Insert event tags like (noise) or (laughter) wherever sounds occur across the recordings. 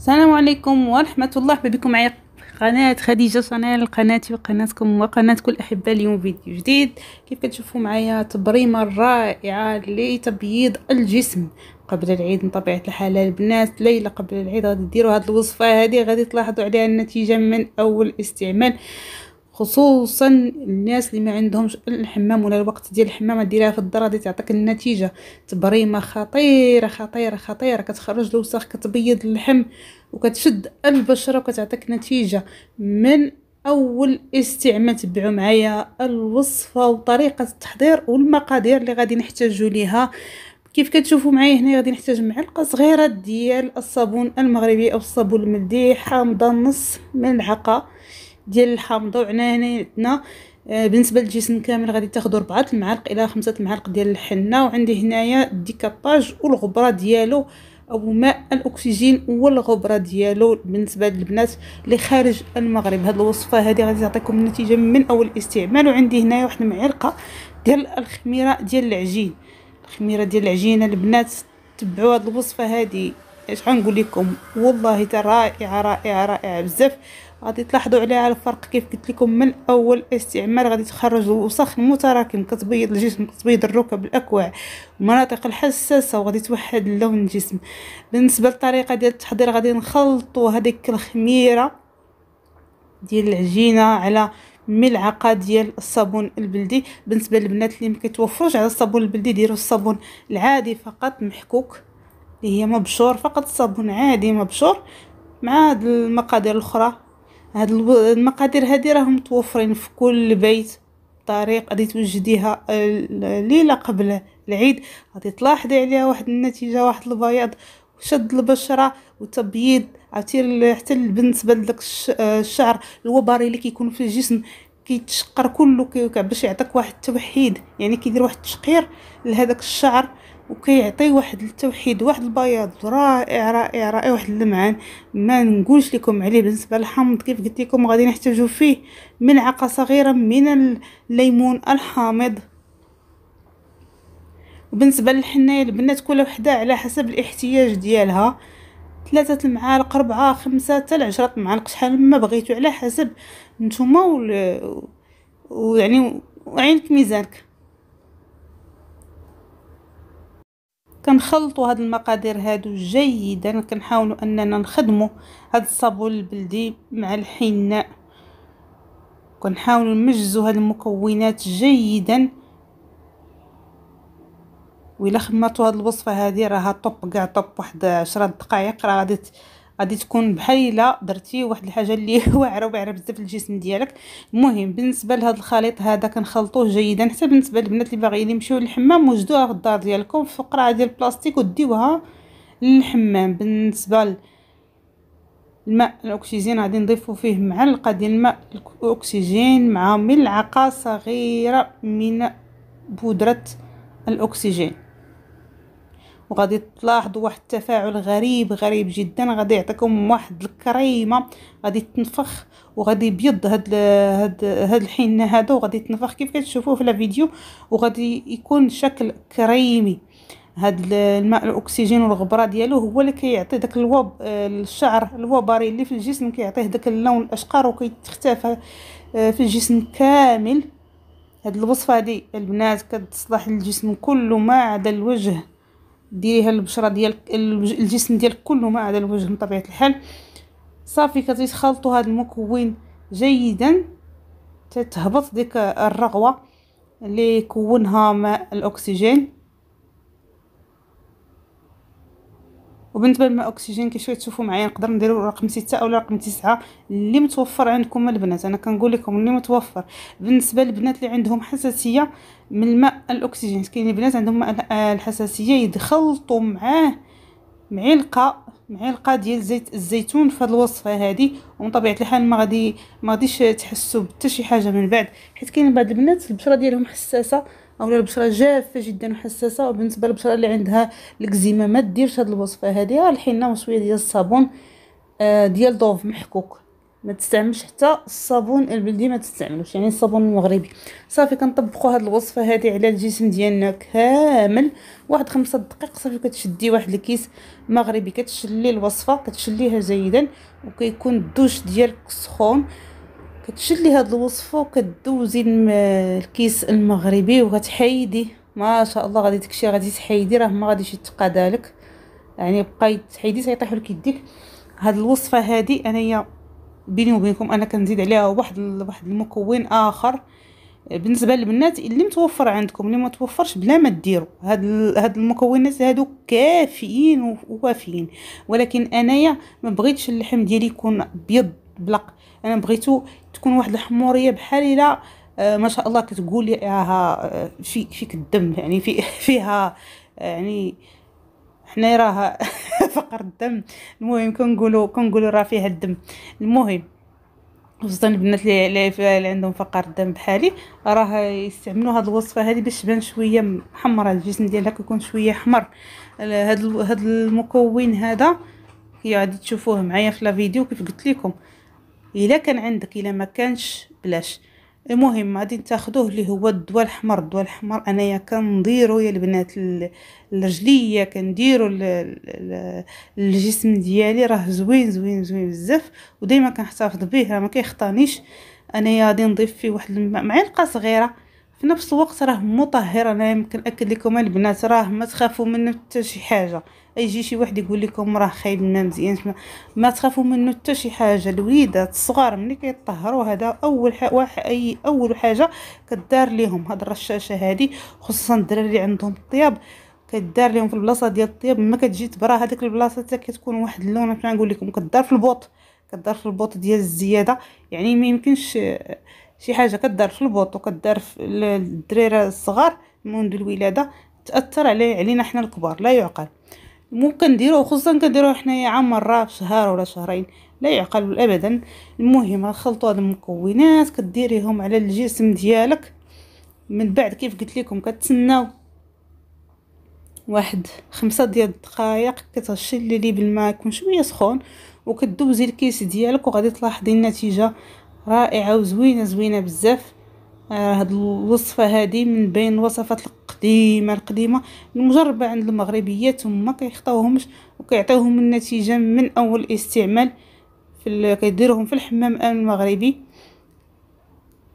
السلام عليكم ورحمة الله بكم معي قناة خديجة شانيل قناتي وقناتكم وقناة كل أحبة اليوم فيديو جديد كيف كتشوفوا معايا تبريمة رائعة لتبييض الجسم قبل العيد من طبيعة الحال البنات ليلة قبل العيد غادي ديروا هاد الوصفة هذه غادي تلاحظوا عليها النتيجة من أول استعمال خصوصا الناس اللي ما عندهمش الحمام ولا الوقت ديال الحمامه ديريها في الدار دي تعطيك النتيجه تبريمه خطيره خطيره خطيره كتخرج الوسخ كتبيض اللحم وكتشد البشره وكتعطيك نتيجه من اول استعمال تبعوا معايا الوصفه وطريقه التحضير والمقادير اللي غادي نحتاجوا ليها كيف كتشوفوا معايا هنا غادي نحتاج معلقه صغيره ديال الصابون المغربي او الصابون الملدي حامضه نص ملعقه ديال الحامضه وعنايتنا آه، بالنسبه للجسم كامل غادي تاخذوا 4 المعالق الى 5 المعالق ديال الحنه وعندي هنايا الديكاباج والغبره ديالو او ماء الاكسجين والغبره ديالو بالنسبه للبنات اللي خارج المغرب هاد الوصفه هذه غادي تعطيكم النتيجه من اول استعمال وعندي هنايا واحد المعلقه ديال الخميره ديال العجين الخميره ديال العجينه البنات تبعوا هاد الوصفه هذه شحال لكم والله حتى رائعه رائعه رائعه بزاف غادي تلاحظوا عليها الفرق كيف قلت لكم من اول استعمال غادي تخرج الوسخ المتراكم كتبيض الجسم كتبيض الركب الاكوع المناطق الحساسه وغادي توحد لون الجسم بالنسبه للطريقه ديال التحضير غادي نخلطوا هذيك الخميره ديال العجينه على ملعقه ديال الصابون البلدي بالنسبه للبنات اللي ما على الصابون البلدي ديروا الصابون العادي فقط محكوك اللي هي مبشور فقط صابون عادي مبشور مع هاد المقادير الاخرى هاد المقادير هادي راهم متوفرين في كل بيت طريق غادي توجديها آه، ليله قبل العيد غادي تلاحظي عليها واحد النتيجه واحد البياض وشد البشره وتبييض عرفتي حتى بالنسبه آه، لداك الشعر الوبري اللي كيكون في الجسم كيتشقر كله باش يعطيك واحد التوحيد يعني كيدير واحد التشقير لهذاك الشعر وكيعطي واحد التوحيد واحد البياض رائع رائع رائع واحد اللمعان ما نقولش لكم عليه بالنسبه للحامض كيف قلت لكم غادي نحتاجو فيه ملعقه صغيره من الليمون الحامض وبالنسبه للحنايه البنات كل وحده على حسب الاحتياج ديالها ثلاثة المعالق ربعة خمسة حتى لعشرة معالق شحال ما بغيتو على حسب نتوما و ويعني وعينك ميزانك كنخلطوا هاد المقادير هادو جيدا كنحاولوا اننا نخدموا هاد الصابون البلدي مع الحناء كنحاولوا نمجزوا هاد المكونات جيدا ويلا خدمتوا هاد الوصفه هادي راها طوب كاع طوب واحد 10 دقائق راه غادي غادي تكون بحال الا درتي واحد الحاجه اللي (laughs) واعره واعره بزاف الجسم ديالك المهم بالنسبه لهذا الخليط هذا كنخلطوه جيدا حتى بالنسبه للبنات اللي باغيين يمشيو للحمام وجدوها في الدار ديالكم في قرعه ديال البلاستيك وديوها للحمام بالنسبه الماء الاكسجين غادي نضيفو فيه معلقه ديال الماء الاكسجين مع ملعقه صغيره من بودره الاكسجين وغادي تلاحظوا واحد التفاعل غريب غريب جدا غادي يعطيكم واحد الكريمه غادي تنفخ وغادي يبيض هاد هاد هاد الحين هذا وغادي تنفخ كيف كتشوفوه في الفيديو وغادي يكون شكل كريمي هاد الماء الاكسجين والغبره ديالو هو اللي كيعطي داك الوب الشعر الوبري اللي في الجسم كيعطيه داك اللون الاشقر وكيتختفى آه، في الجسم كامل هاد الوصفه هادي البنات كتصلح للجسم كله ما عدا الوجه ديريها البشره ديالك الجسم ديالك كله ما عدا الوجه بطبيعه الحال صافي كتخلطوا هذا المكون جيدا تتهبط ديك الرغوه اللي كونها ماء الاكسجين وبالنسبه كي شويه تشوفوا معايا نقدر نديرو رقم 6 اولا رقم 9 اللي متوفر عندكم البنات انا كنقول لكم اللي متوفر بالنسبه للبنات اللي عندهم حساسيه من الماء الاكسجين كاين البنات عندهم آه، الحساسيه يدخلطوا معاه معلقه معلقه ديال زيت الزيتون في هذه الوصفه هذه ومن طبيعه الحال ما غادي ما غاديش تحسوا بحتى شي حاجه من بعد حيت كاين بعض البنات البشره ديالهم حساسه اولا البشره جافه جدا وحساسه وبالنسبه للبشره اللي عندها الاكزيما ما ديرش هذه الوصفه هذه الحنه وشويه ديال الصابون آه، ديال دوف محكوك ما تستعملش حتى الصابون البلدي ما تستعملوش يعني الصابون المغربي صافي كنطبقوا هذه الوصفه هذه على الجسم ديالنا كامل واحد خمسة دقائق صافي كتشدي واحد الكيس مغربي كتشلي الوصفه كتشليها جيدا وكيكون الدوش ديالك سخون كتشلي هاد الوصفه وكدوزي الكيس المغربي وكتحيدي ما شاء الله غادي داكشي غادي تحيدي راه ما غاديش يتقادى لك يعني بقاي تحيدي سيطيحوا لك يديك هاد الوصفه هادي انايا بيني وبينكم انا كنزيد عليها واحد واحد المكون اخر بالنسبه للبنات اللي متوفر عندكم اللي ما توفرش بلا ما ديروا هاد هاد المكونات هادو كافيين ووافيين ولكن انايا ما بغيتش اللحم ديالي يكون ابيض بلق انا بغيتو تكون واحد الحموريه بحال الا آه، ما شاء الله كتقول ها آه، في فيك الدم يعني في (laughs) فيها يعني حنا راه (laughs) فقر الدم المهم كنقولوا كنقولوا راه فيها الدم المهم خصوصا البنات اللي, اللي عندهم فقر الدم بحالي راه يستعملوا هاد الوصفه هذه باش تبان شويه محمره الجسم ديالها كيكون شويه احمر هاد هاد المكون هذا كي غادي تشوفوه معايا في لا فيديو كيف قلت لكم الا كان عندك الا ما كانش بلاش المهم غادي تاخذوه اللي هو الدواء الاحمر الدواء الاحمر انايا كنديرو يا البنات الرجليه كنديرو الجسم ديالي راه زوين زوين زوين بزاف ودائما كنحتفظ به راه ما كيخطانيش انايا غادي نضيف فيه واحد معلقه صغيره في نفس الوقت راه مطهر انا يمكن اكد لكم البنات راه ما تخافوا منه حتى شي حاجه يجي شي واحد يقول لكم راه خايب ما مزيان ما, تخافوا منه حتى شي حاجه الوليدات الصغار ملي كيطهروا هذا اول حاجه اي اول حاجه كدار ليهم هاد الرشاشه هادي خصوصا الدراري اللي عندهم الطياب كدار لهم في البلاصه ديال الطياب ما كتجي تبرا هذيك البلاصه حتى كتكون واحد اللون كنقول لكم كدار في البوط كدار في البوط ديال الزياده يعني ما يمكنش شي حاجه كدار في البوط وكدار في الدراري الصغار منذ الولاده تاثر عليه علينا حنا الكبار لا يعقل ممكن نديروه خصوصا كنديروه حنايا عام مره في شهر ولا شهرين لا يعقل ابدا المهم نخلطوا هاد المكونات كديريهم على الجسم ديالك من بعد كيف قلت لكم كتسناو واحد خمسة ديال الدقائق كتغشي اللي بالماء يكون شويه سخون وكدوزي الكيس ديالك وغادي تلاحظي النتيجه رائعه وزوينه زوينه بزاف آه، هاد الوصفه هادي من بين الوصفات القديمه القديمه المجربه عند المغربيات هما كيخطاوهمش وكيعطيوهم النتيجه من اول استعمال في كيديروهم في الحمام المغربي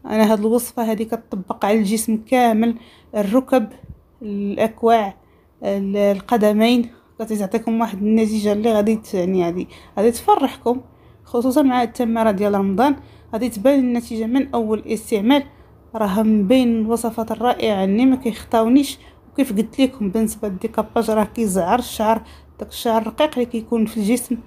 انا هاد الوصفه هادي كتطبق على الجسم كامل الركب الاكواع القدمين كتعطيكم واحد النتيجه اللي غادي يعني غادي غادي تفرحكم خصوصا مع التماره ديال رمضان غادي تبان النتيجه من اول استعمال راه من بين الوصفات الرائعه اللي ما كيخطاونيش وكيف قلت لكم بالنسبه للديكاباج راه كيزعر الشعر داك الشعر الرقيق اللي كيكون في الجسم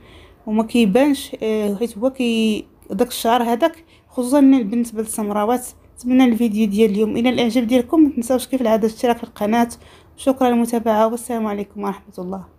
وما كيبانش آه، حيت هو كي داك الشعر هذاك خصوصا بالنسبه للسمراوات نتمنى الفيديو ديال اليوم الى الاعجاب ديالكم ما تنساوش كيف العاده الاشتراك في القناه شكرا للمتابعه والسلام عليكم ورحمه الله